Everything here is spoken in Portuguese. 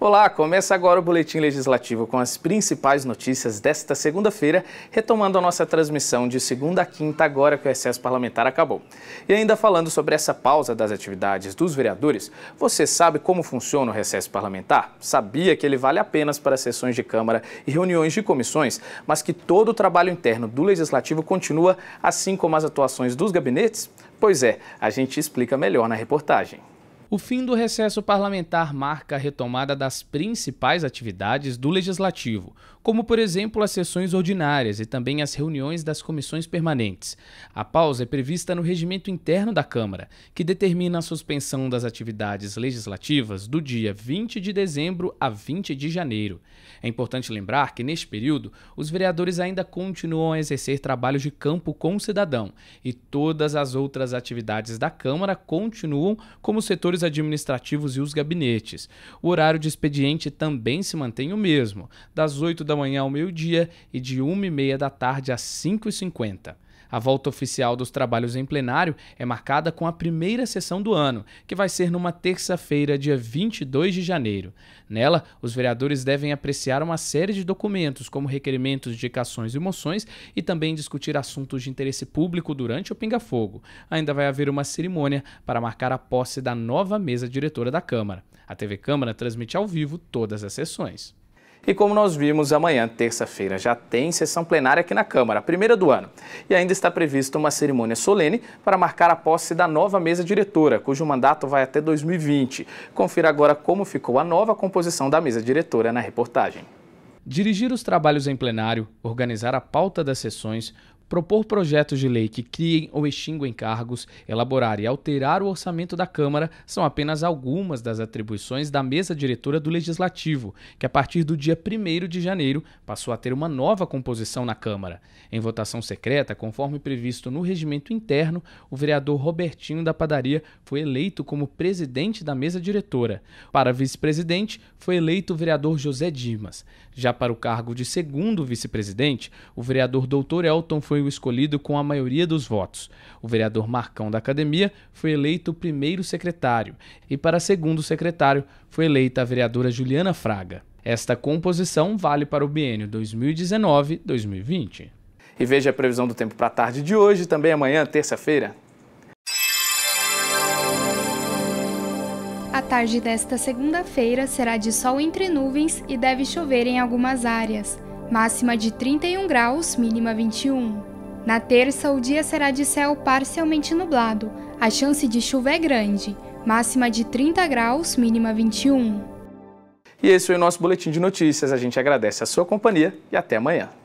Olá, começa agora o Boletim Legislativo com as principais notícias desta segunda-feira, retomando a nossa transmissão de segunda a quinta, agora que o excesso parlamentar acabou. E ainda falando sobre essa pausa das atividades dos vereadores, você sabe como funciona o recesso parlamentar? Sabia que ele vale apenas para sessões de Câmara e reuniões de comissões, mas que todo o trabalho interno do Legislativo continua, assim como as atuações dos gabinetes? Pois é, a gente explica melhor na reportagem. O fim do recesso parlamentar marca a retomada das principais atividades do Legislativo, como por exemplo as sessões ordinárias e também as reuniões das comissões permanentes. A pausa é prevista no regimento interno da Câmara, que determina a suspensão das atividades legislativas do dia 20 de dezembro a 20 de janeiro. É importante lembrar que neste período os vereadores ainda continuam a exercer trabalhos de campo com o cidadão e todas as outras atividades da Câmara continuam como os setores administrativos e os gabinetes. O horário de expediente também se mantém o mesmo, das 8 da da manhã ao meio-dia e de 1h30 da tarde às 5h50. A volta oficial dos trabalhos em plenário é marcada com a primeira sessão do ano, que vai ser numa terça-feira, dia 22 de janeiro. Nela, os vereadores devem apreciar uma série de documentos, como requerimentos, indicações e moções, e também discutir assuntos de interesse público durante o pinga-fogo. Ainda vai haver uma cerimônia para marcar a posse da nova mesa diretora da Câmara. A TV Câmara transmite ao vivo todas as sessões. E como nós vimos, amanhã, terça-feira, já tem sessão plenária aqui na Câmara, a primeira do ano. E ainda está prevista uma cerimônia solene para marcar a posse da nova mesa diretora, cujo mandato vai até 2020. Confira agora como ficou a nova composição da mesa diretora na reportagem. Dirigir os trabalhos em plenário, organizar a pauta das sessões, propor projetos de lei que criem ou extinguem cargos, elaborar e alterar o orçamento da Câmara são apenas algumas das atribuições da mesa diretora do Legislativo, que a partir do dia 1 de janeiro passou a ter uma nova composição na Câmara. Em votação secreta, conforme previsto no regimento interno, o vereador Robertinho da Padaria foi eleito como presidente da mesa diretora. Para vice-presidente, foi eleito o vereador José Dimas. Já para o cargo de segundo vice-presidente, o vereador Dr. Elton foi foi o escolhido com a maioria dos votos. O vereador Marcão da academia foi eleito primeiro secretário e, para segundo secretário, foi eleita a vereadora Juliana Fraga. Esta composição vale para o biênio 2019-2020. E veja a previsão do tempo para a tarde de hoje também amanhã, terça-feira. A tarde desta segunda-feira será de sol entre nuvens e deve chover em algumas áreas máxima de 31 graus, mínima 21. Na terça, o dia será de céu parcialmente nublado, a chance de chuva é grande, máxima de 30 graus, mínima 21. E esse foi o nosso boletim de notícias. A gente agradece a sua companhia e até amanhã.